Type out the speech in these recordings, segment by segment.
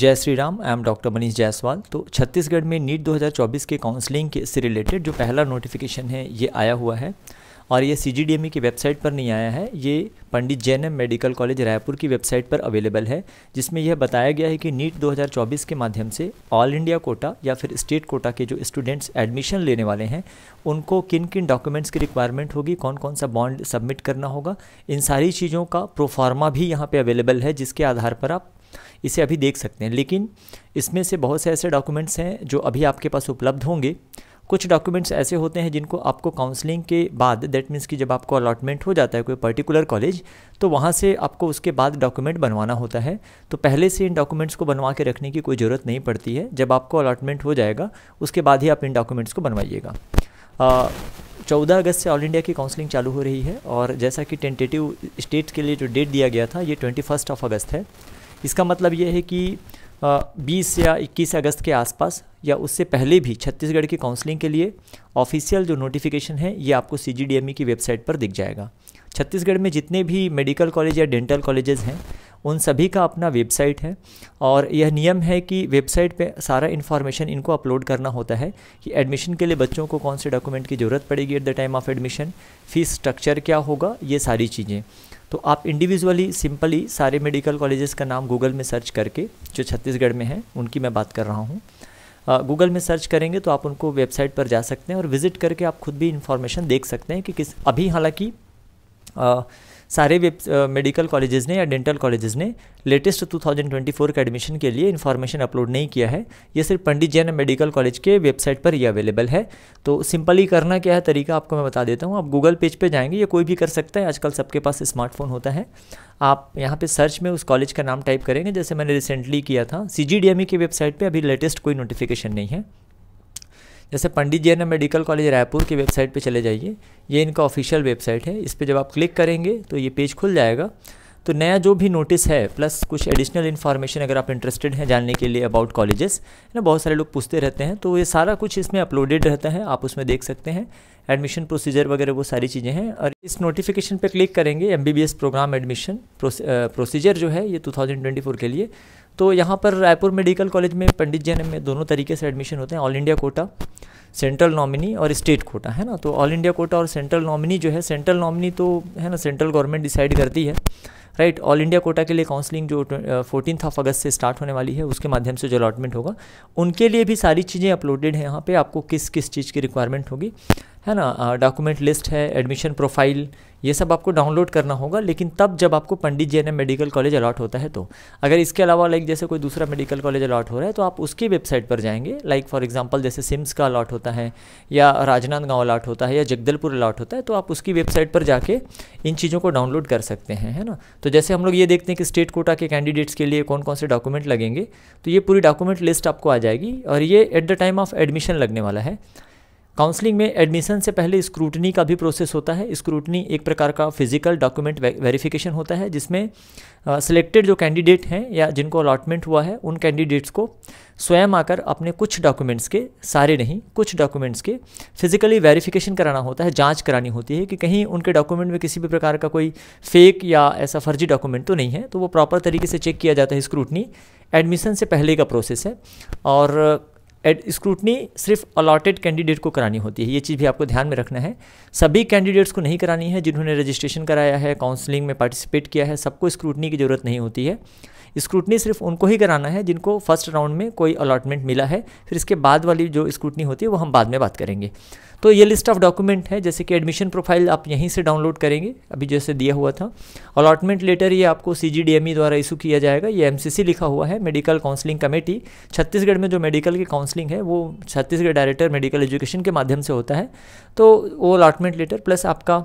जय Shri Ram I am doctor Manish Jaiswal तो छत्तीसगढ़ में नीट 2024 के काउंसलिंग के से रिलेटेड जो पहला नोटिफिकेशन है ये आया हुआ है और ये सी जी e की वेबसाइट पर नहीं आया है ये पंडित जैन मेडिकल कॉलेज रायपुर की वेबसाइट पर अवेलेबल है जिसमें यह बताया गया है कि नीट 2024 के माध्यम से ऑल इंडिया कोटा या फिर स्टेट कोटा के जो स्टूडेंट्स एडमिशन लेने वाले हैं उनको किन किन डॉक्यूमेंट्स की रिक्वायरमेंट होगी कौन कौन सा बॉन्ड सबमिट करना होगा इन सारी चीज़ों का प्रोफार्मा भी यहाँ पर अवेलेबल है जिसके आधार पर आप इसे अभी देख सकते हैं लेकिन इसमें से बहुत से ऐसे डॉक्यूमेंट्स हैं जो अभी आपके पास उपलब्ध होंगे कुछ डॉक्यूमेंट्स ऐसे होते हैं जिनको आपको काउंसलिंग के बाद दैट मीन्स कि जब आपको अलॉटमेंट हो जाता है कोई पर्टिकुलर कॉलेज तो वहाँ से आपको उसके बाद डॉक्यूमेंट बनवाना होता है तो पहले से इन डॉक्यूमेंट्स को बनवा के रखने की कोई ज़रूरत नहीं पड़ती है जब आपको अलॉटमेंट हो जाएगा उसके बाद ही आप इन डॉक्यूमेंट्स को बनवाइएगा चौदह अगस्त से ऑल इंडिया की काउंसलिंग चालू हो रही है और जैसा कि टेंटेटिव स्टेट के लिए जो डेट दिया गया था ये ट्वेंटी फर्स्ट ऑफ अगस्त है इसका मतलब यह है कि बीस या इक्कीस अगस्त के आसपास या उससे पहले भी छत्तीसगढ़ की काउंसलिंग के लिए ऑफिशियल जो नोटिफिकेशन है ये आपको सी e की वेबसाइट पर दिख जाएगा छत्तीसगढ़ में जितने भी मेडिकल कॉलेज या डेंटल कॉलेजेस हैं उन सभी का अपना वेबसाइट है और यह नियम है कि वेबसाइट पे सारा इन्फॉर्मेशन इनको अपलोड करना होता है कि एडमिशन के लिए बच्चों को कौन से डॉक्यूमेंट की ज़रूरत पड़ेगी at the time of admission fees structure क्या होगा ये सारी चीज़ें तो आप इंडिविजुअली सिंपली सारे मेडिकल कॉलेजेस का नाम गूगल में सर्च करके जो छत्तीसगढ़ में हैं उनकी मैं बात कर रहा हूँ गूगल में सर्च करेंगे तो आप उनको वेबसाइट पर जा सकते हैं और विज़िट करके आप खुद भी इन्फॉर्मेशन देख सकते हैं कि किस अभी हालांकि सारे वेब मेडिकल कॉलेजेस ने या डेंटल कॉलेजेस ने लेटेस्ट 2024 के एडमिशन के लिए इन्फॉर्मेशन अपलोड नहीं किया है ये सिर्फ पंडित जैन मेडिकल कॉलेज के वेबसाइट पर ही अवेलेबल है तो सिंपली करना क्या है तरीका आपको मैं बता देता हूँ आप गूगल पेज पर जाएंगे ये कोई भी कर सकता है आजकल सबके पास स्मार्टफोन होता है आप यहाँ पे सर्च में उस कॉलेज का नाम टाइप करेंगे जैसे मैंने रिसेंटली किया था सी की वेबसाइट पर अभी लेटेस्ट कोई नोटिफिकेशन नहीं है जैसे पंडित जैन मेडिकल कॉलेज रायपुर की वेबसाइट पे चले जाइए ये इनका ऑफिशियल वेबसाइट है इस पर जब आप क्लिक करेंगे तो ये पेज खुल जाएगा तो नया जो भी नोटिस है प्लस कुछ एडिशनल इन्फॉर्मेशन अगर आप इंटरेस्टेड हैं जानने के लिए अबाउट कॉलेजेस ना बहुत सारे लोग पूछते रहते हैं तो ये सारा कुछ इसमें अपलोडेड रहता है आप उसमें देख सकते हैं एडमिशन प्रोसीजर वगैरह वो सारी चीज़ें हैं और इस नोटिफिकेशन पर क्लिक करेंगे एम प्रोग्राम एडमिशन प्रोसीजर जो है ये टू के लिए तो यहाँ पर रायपुर मेडिकल कॉलेज में पंडित जैन में दोनों तरीके से एडमिशन होते हैं all India quota central nominee और स्टेट कोटा है ना तो ऑल इंडिया कोटा और सेंट्रल नॉमिनी जो है सेंट्रल नॉमिनी तो है ना सेंट्रल गवर्नमेंट डिसाइड करती है राइट ऑल इंडिया कोटा के लिए काउंसलिंग जो फोर्टीन ऑफ अगस्त से स्टार्ट होने वाली है उसके माध्यम से जो अलॉटमेंट होगा उनके लिए भी सारी चीज़ें अपलोडेड हैं यहाँ पे आपको किस किस चीज़ की रिक्वायरमेंट होगी है ना डॉक्यूमेंट लिस्ट है एडमिशन प्रोफाइल ये सब आपको डाउनलोड करना होगा लेकिन तब जब आपको Pandit ji medical college allot होता है तो अगर इसके अलावा लाइक जैसे कोई दूसरा मेडिकल कॉलेज अलाट हो रहा है तो आप उसकी वेबसाइट पर जाएंगे लाइक फॉर एग्जांपल जैसे सिम्स का अलाट होता है या राजनांदगांव अलाट होता है या जगदलपुर अलाट होता है तो आप उसकी वेबसाइट पर जाके इन चीज़ों को डाउनलोड कर सकते हैं है ना तो जैसे हम लोग ये देखते हैं कि स्टेट कोटा के कैंडिडेट्स के लिए कौन कौन से डॉक्यूमेंट लगेंगे तो ये पूरी डॉक्यूमेंट लिस्ट आपको आ जाएगी और ये at the time of admission लगने वाला है काउंसलिंग में एडमिशन से पहले स्क्रूटनी का भी प्रोसेस होता है स्क्रूटनी एक प्रकार का फिजिकल डॉक्यूमेंट वेरिफिकेशन होता है जिसमें सिलेक्टेड जो कैंडिडेट हैं या जिनको अलॉटमेंट हुआ है उन कैंडिडेट्स को स्वयं आकर अपने कुछ डॉक्यूमेंट्स के सारे नहीं कुछ डॉक्यूमेंट्स के फिजिकली वेरिफिकेशन कराना होता है जांच करानी होती है कि कहीं उनके डॉक्यूमेंट में किसी भी प्रकार का कोई फेक या ऐसा फर्जी डॉक्यूमेंट तो नहीं है तो वो प्रॉपर तरीके से चेक किया जाता है स्क्रूटनी एडमिशन से पहले का प्रोसेस है और एड स्क्रूटनी सिर्फ अलॉटेड कैंडिडेट को करानी होती है ये चीज़ भी आपको ध्यान में रखना है सभी कैंडिडेट्स को नहीं करानी है जिन्होंने रजिस्ट्रेशन कराया है काउंसलिंग में पार्टिसिपेट किया है सबको स्क्रूटनी की ज़रूरत नहीं होती है स्क्रूटनी सिर्फ उनको ही कराना है जिनको फर्स्ट राउंड में कोई अलॉटमेंट मिला है फिर इसके बाद वाली जो स्क्रूटनी होती है वो हम बाद में बात करेंगे तो ये लिस्ट ऑफ डॉक्यूमेंट है जैसे कि एडमिशन प्रोफाइल आप यहीं से डाउनलोड करेंगे अभी जैसे दिया हुआ था अलॉटमेंट लेटर ये आपको सी e द्वारा इशू किया जाएगा ये एम लिखा हुआ है मेडिकल काउंसलिंग कमेटी छत्तीसगढ़ में जो मेडिकल की काउंसलिंग है वो छत्तीसगढ़ डायरेक्टर मेडिकल एजुकेशन के माध्यम से होता है तो वो अलॉटमेंट लेटर प्लस आपका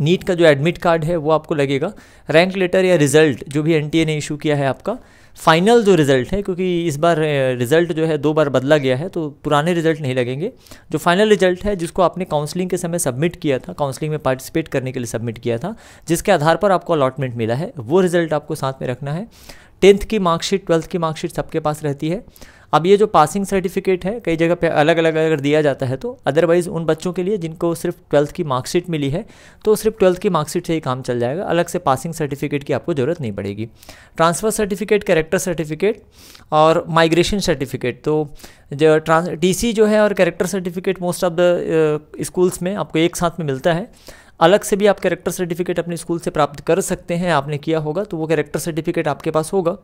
नीट का जो एडमिट कार्ड है वो आपको लगेगा रैंक लेटर या रिजल्ट जो भी एनटीए ने इशू किया है आपका फाइनल जो रिज़ल्ट है क्योंकि इस बार रिज़ल्ट जो है दो बार बदला गया है तो पुराने रिज़ल्ट नहीं लगेंगे जो फाइनल रिज़ल्ट है जिसको आपने काउंसलिंग के समय सबमिट किया था काउंसलिंग में पार्टिसिपेट करने के लिए सबमिट किया था जिसके आधार पर आपको अलॉटमेंट मिला है वो रिज़ल्ट आपको साथ में रखना है टेंथ की मार्कशीट ट्वेल्थ की मार्कशीट सबके पास रहती है अब ये जो पासिंग सर्टिफिकेट है कई जगह पे अलग अलग अगर दिया जाता है तो अदरवाइज़ उन बच्चों के लिए जिनको सिर्फ ट्वेल्थ की मार्कशीट मिली है तो सिर्फ ट्वेल्थ की मार्कशीट से ही काम चल जाएगा अलग से पासिंग सर्टिफिकेट की आपको ज़रूरत नहीं पड़ेगी ट्रांसफ़र सर्टिफिकेट कैरेक्टर सर्टिफिकेट और माइग्रेशन सर्टिफिकेट तो जो ट्रांस टी जो है और character certificate most of the schools में आपको एक साथ में मिलता है अलग से भी आप कैरेक्टर सर्टिफिकेट अपने स्कूल से प्राप्त कर सकते हैं आपने किया होगा तो वो कैरेक्टर सर्टिफिकेट आपके पास होगा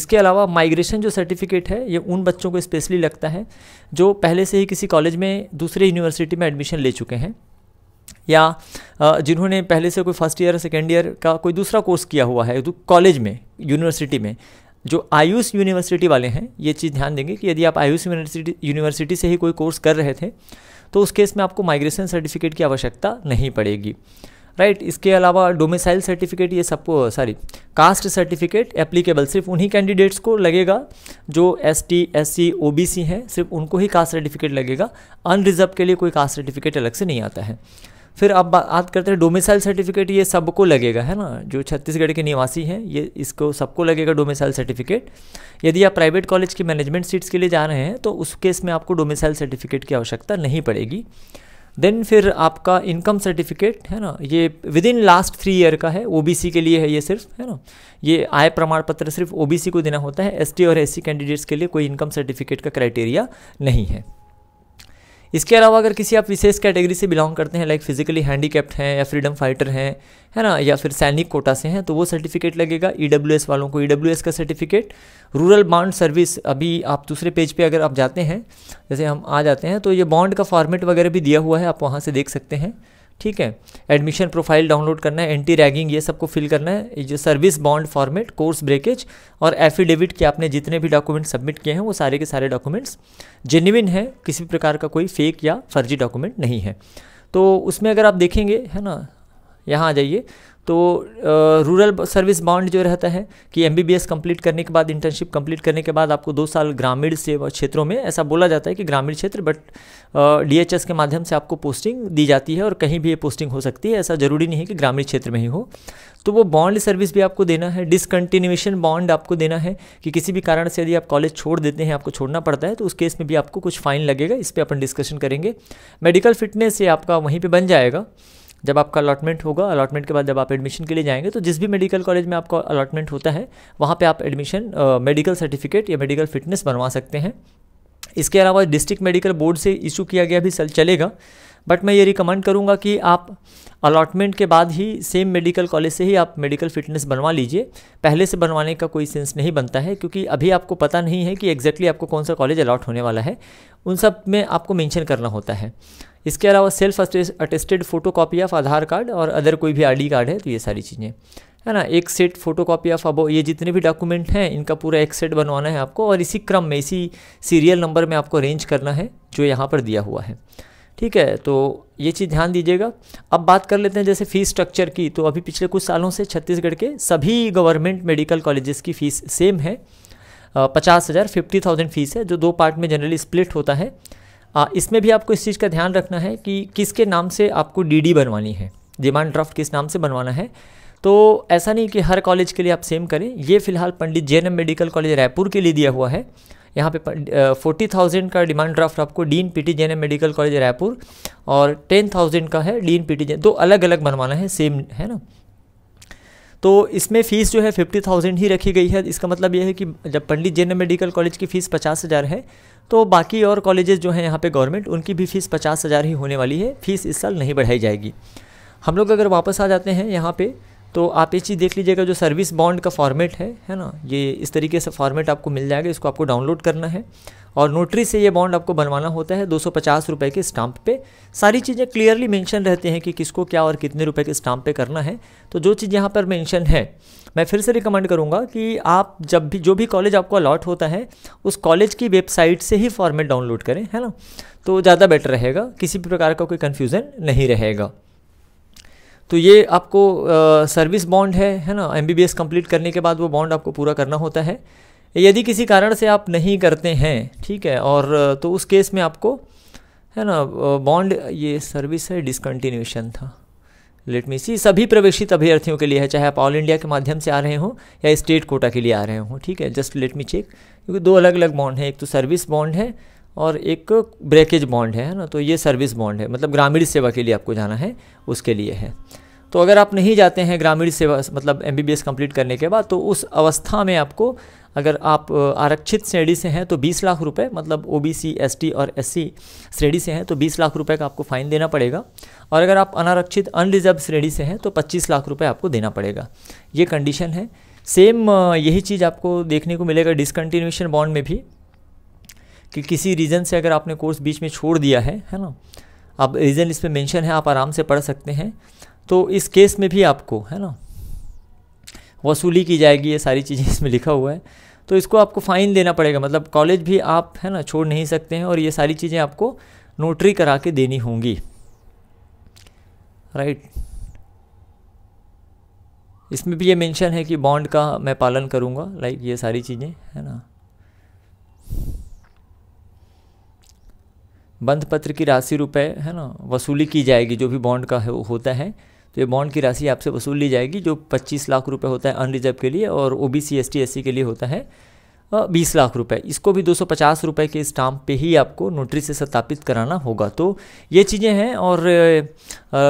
इसके अलावा माइग्रेशन जो सर्टिफिकेट है ये उन बच्चों को स्पेशली लगता है जो पहले से ही किसी कॉलेज में दूसरे यूनिवर्सिटी में एडमिशन ले चुके हैं या जिन्होंने पहले से कोई फर्स्ट ईयर सेकेंड ईयर का कोई दूसरा कोर्स किया हुआ है तो कॉलेज में यूनिवर्सिटी में जो आयुष यूनिवर्सिटी वाले हैं ये चीज़ ध्यान देंगे कि यदि आप आयुष यूनिवर्सिटी यूनिवर्सिटी से ही कोई कोर्स कर रहे थे तो उस केस में आपको माइग्रेशन सर्टिफिकेट की आवश्यकता नहीं पड़ेगी राइट right, इसके अलावा डोमिसाइल सर्टिफिकेट ये सबको सॉरी कास्ट सर्टिफिकेट एप्लीकेबल सिर्फ उन्हीं कैंडिडेट्स को लगेगा जो S T S C O B C हैं सिर्फ उनको ही कास्ट सर्टिफिकेट लगेगा अनरिजर्व के लिए कोई कास्ट सर्टिफिकेट अलग से नहीं आता है फिर अब बात करते हैं डोमिसाइल सर्टिफिकेट ये सबको लगेगा है ना जो छत्तीसगढ़ के निवासी हैं ये इसको सबको लगेगा डोमिसाइल सर्टिफिकेट यदि आप प्राइवेट कॉलेज की मैनेजमेंट सीट्स के लिए जा रहे हैं तो उस केस में आपको डोमिसाइल सर्टिफिकेट की आवश्यकता नहीं पड़ेगी देन फिर आपका इनकम सर्टिफिकेट है ना ये within last three year का है ओबीसी के लिए है ये सिर्फ है ना ये आय प्रमाण पत्र सिर्फ ओबीसी को देना होता है एसटी और एससी कैंडिडेट्स के लिए कोई इनकम सर्टिफिकेट का क्राइटेरिया नहीं है इसके अलावा अगर किसी आप विशेष कैटेगरी से बिलोंग करते हैं लाइक फिजिकली हैंडीकैप्ड हैं या फ्रीडम फाइटर हैं है ना या फिर सैनिक कोटा से हैं तो वो सर्टिफिकेट लगेगा ई e वालों को ई e का सर्टिफिकेट रूरल बॉन्ड सर्विस अभी आप दूसरे पेज पे अगर आप जाते हैं जैसे हम आ जाते हैं तो ये बॉन्ड का फॉर्मेट वगैरह भी दिया हुआ है आप वहाँ से देख सकते हैं ठीक है एडमिशन प्रोफाइल डाउनलोड करना है एंटी रैगिंग ये सबको फिल करना है जो service bond format course breakage और एफिडेविट के आपने जितने भी डॉक्यूमेंट सबमिट किए हैं वो सारे के सारे डॉक्यूमेंट्स जेन्यून है किसी भी प्रकार का कोई फेक या फर्जी डॉक्यूमेंट नहीं है तो उसमें अगर आप देखेंगे है ना यहाँ आ जाइए तो रूरल सर्विस बाउंड जो रहता है कि एम कंप्लीट करने के बाद इंटर्नशिप कंप्लीट करने के बाद आपको दो साल ग्रामीण से क्षेत्रों में ऐसा बोला जाता है कि ग्रामीण क्षेत्र बट डी uh, के माध्यम से आपको पोस्टिंग दी जाती है और कहीं भी ये पोस्टिंग हो सकती है ऐसा ज़रूरी नहीं है कि ग्रामीण क्षेत्र में ही हो तो वो बॉन्ड सर्विस भी आपको देना है डिसकंटिन्यूएशन बॉन्ड आपको देना है कि किसी भी कारण से यदि आप कॉलेज छोड़ देते हैं आपको छोड़ना पड़ता है तो उस केस में भी आपको कुछ फ़ाइन लगेगा इस पर अपन डिस्कशन करेंगे मेडिकल फिटनेस ये आपका वहीं पर बन जाएगा जब आपका अलॉटमेंट होगा अलॉटमेंट के बाद जब आप एडमिशन के लिए जाएंगे तो जिस भी मेडिकल कॉलेज में आपका अलॉटमेंट होता है वहाँ पर आप एडमिशन मेडिकल सर्टिफिकेट या मेडिकल फिटनेस बनवा सकते हैं इसके अलावा डिस्ट्रिक्ट मेडिकल बोर्ड से इशू किया गया भी चलेगा बट मैं ये रिकमेंड करूँगा कि आप अलॉटमेंट के बाद ही सेम मेडिकल कॉलेज से ही आप मेडिकल फिटनेस बनवा लीजिए पहले से बनवाने का कोई सेंस नहीं बनता है क्योंकि अभी आपको पता नहीं है कि एग्जैक्टली exactly आपको कौन सा कॉलेज अलॉट होने वाला है उन सब में आपको मेंशन करना होता है इसके अलावा self attested photo copy of Aadhaar card और अदर कोई भी आई कार्ड है तो ये सारी चीज़ें है ना एक सेट फ़ोटो कापी ऑफ अबो ये जितने भी डॉक्यूमेंट हैं इनका पूरा एक सेट बनवाना है आपको और इसी क्रम में इसी सीरियल नंबर में आपको अरेंज करना है जो यहाँ पर दिया हुआ है ठीक है तो ये चीज़ ध्यान दीजिएगा अब बात कर लेते हैं जैसे फ़ीस स्ट्रक्चर की तो अभी पिछले कुछ सालों से छत्तीसगढ़ के सभी गवर्नमेंट मेडिकल कॉलेजेस की फ़ीस सेम है पचास हज़ार फिफ्टी थाउजेंड फ़ीस है जो दो पार्ट में जनरली स्प्लिट होता है आ, इसमें भी आपको इस चीज़ का ध्यान रखना है कि किसके नाम से आपको डीडी बनवानी है डिमांड ड्राफ्ट किस नाम से बनवाना है तो ऐसा नहीं कि हर कॉलेज के लिए आप सेम करें ये फ़िलहाल पंडित जे मेडिकल कॉलेज रायपुर के लिए दिया हुआ है यहाँ पे फोर्टी थाउजेंड का डिमांड ड्राफ्ट आपको dean P T Jain medical college Raipur और टेन थाउजेंड का है डीन पी टी जैन दो अलग अलग बनवाना है सेम है ना तो इसमें फ़ीस जो है फिफ्टी थाउजेंड ही रखी गई है इसका मतलब यह है कि जब पंडित जैन मेडिकल कॉलेज की फ़ीस पचास हज़ार है तो बाकी और कॉलेजेस जो हैं यहाँ पे गवर्नमेंट उनकी भी फ़ीस पचास हज़ार ही होने वाली है फ़ीस इस साल नहीं बढ़ाई जाएगी हम लोग अगर वापस आ जाते हैं यहाँ पर तो आप ये चीज़ देख लीजिएगा जो सर्विस बॉन्ड का फॉर्मेट है है ना ये इस तरीके से फॉर्मेट आपको मिल जाएगा इसको आपको डाउनलोड करना है और नोटरी से ये बॉन्ड आपको बनवाना होता है दो सौ के स्टाम्प पे सारी चीज़ें क्लियरली मेंशन रहते हैं कि किसको क्या और कितने रुपए के स्टाम्प पे करना है तो जो चीज़ यहाँ पर मेंशन है मैं फिर से रिकमेंड करूँगा कि आप जब भी जो भी कॉलेज आपको अलॉट होता है उस कॉलेज की वेबसाइट से ही फॉर्मेट डाउनलोड करें है ना तो ज़्यादा बेटर रहेगा किसी भी प्रकार का कोई कन्फ्यूज़न नहीं रहेगा तो ये आपको सर्विस बॉन्ड है है ना एम बी कंप्लीट करने के बाद वो बॉन्ड आपको पूरा करना होता है यदि किसी कारण से आप नहीं करते हैं ठीक है और तो उस केस में आपको है ना बॉन्ड ये सर्विस है डिसकंटिन्यूशन था लेट मी सी सभी प्रवेशित अभ्यर्थियों के लिए है चाहे आप ऑल इंडिया के माध्यम से आ रहे हों या स्टेट कोटा के लिए आ रहे हों ठीक है जस्ट लेट मी चेक क्योंकि दो अलग अलग बॉन्ड हैं एक तो सर्विस बॉन्ड है और एक ब्रेकेज बॉन्ड है ना तो ये सर्विस बॉन्ड है मतलब ग्रामीण सेवा के लिए आपको जाना है उसके लिए है तो अगर आप नहीं जाते हैं ग्रामीण सेवा मतलब एम बी कंप्लीट करने के बाद तो उस अवस्था में आपको अगर आप आरक्षित श्रेणी से हैं तो 20 लाख रुपए मतलब O B C S T और एस सी श्रेणी से हैं तो 20 लाख रुपए का आपको फाइन देना पड़ेगा और अगर आप अनारक्षित अनरिजर्व श्रेणी से हैं तो 25 लाख रुपए आपको देना पड़ेगा ये कंडीशन है सेम यही चीज़ आपको देखने को मिलेगा डिसकंटिन्यूशन बॉन्ड में भी कि किसी रीज़न से अगर आपने कोर्स बीच में छोड़ दिया है है ना आप रीज़न इसमें मेंशन है आप आराम से पढ़ सकते हैं तो इस केस में भी आपको है ना वसूली की जाएगी ये सारी चीज़ें इसमें लिखा हुआ है तो इसको आपको फ़ाइन देना पड़ेगा मतलब कॉलेज भी आप है ना छोड़ नहीं सकते हैं और ये सारी चीज़ें आपको नोटरी करा के देनी होंगी राइट इसमें भी ये मेंशन है कि बॉन्ड का मैं पालन करूँगा लाइक ये सारी चीज़ें है ना बंध पत्र की राशि रुपए है ना वसूली की जाएगी जो भी बॉन्ड का हो, होता है तो ये बॉन्ड की राशि आपसे वसूल ली जाएगी जो 25 लाख रुपए होता है अनरिजर्व के लिए और O B C S T S C के लिए होता है बीस लाख रुपए इसको भी दो सौ पचास रुपये के स्टाम्प पे ही आपको नोटरी से सत्यापित कराना होगा तो ये चीज़ें हैं और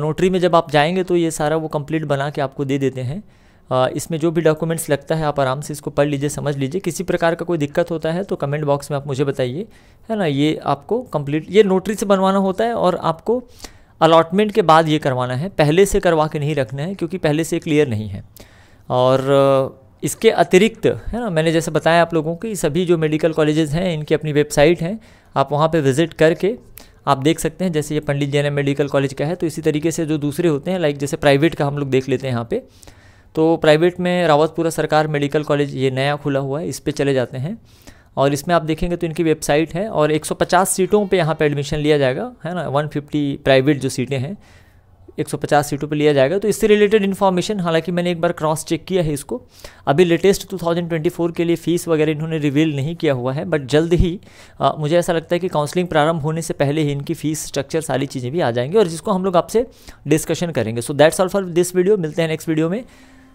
नोटरी में जब आप जाएंगे तो ये सारा वो कंप्लीट बना के आपको दे देते हैं इसमें जो भी डॉक्यूमेंट्स लगता है आप आराम से इसको पढ़ लीजिए समझ लीजिए किसी प्रकार का कोई दिक्कत होता है तो कमेंट बॉक्स में आप मुझे बताइए है ना ये आपको कंप्लीट ये नोटरी से बनवाना होता है और आपको अलॉटमेंट के बाद ये करवाना है पहले से करवा के नहीं रखना है क्योंकि पहले से क्लियर नहीं है और इसके अतिरिक्त है ना मैंने जैसे बताया आप लोगों की सभी जो मेडिकल कॉलेजेस हैं इनकी अपनी वेबसाइट हैं आप वहाँ पे विज़िट करके आप देख सकते हैं जैसे ये पंडित जैन मेडिकल कॉलेज का है तो इसी तरीके से जो दूसरे होते हैं लाइक जैसे प्राइवेट का हम लोग देख लेते हैं यहाँ पर तो प्राइवेट में रावतपुरा सरकार मेडिकल कॉलेज ये नया खुला हुआ है इस पर चले जाते हैं और इसमें आप देखेंगे तो इनकी वेबसाइट है और 150 सीटों पे यहाँ पे एडमिशन लिया जाएगा है ना 150 प्राइवेट जो सीटें हैं 150 सीटों पे लिया जाएगा तो इससे रिलेटेड इन्फॉर्मेशन हालांकि मैंने एक बार क्रॉस चेक किया है इसको अभी लेटेस्ट 2024 के लिए फ़ीस वगैरह इन्होंने रिवील नहीं किया हुआ है बट जल्द ही आ, मुझे ऐसा लगता है कि काउंसलिंग प्रारंभ होने से पहले ही इनकी फ़ीस स्ट्रक्चर सारी चीज़ें भी आ जाएंगी और जिसको हम लोग आपसे डिस्कशन करेंगे so that's all for this video मिलते हैं नेक्स्ट वीडियो में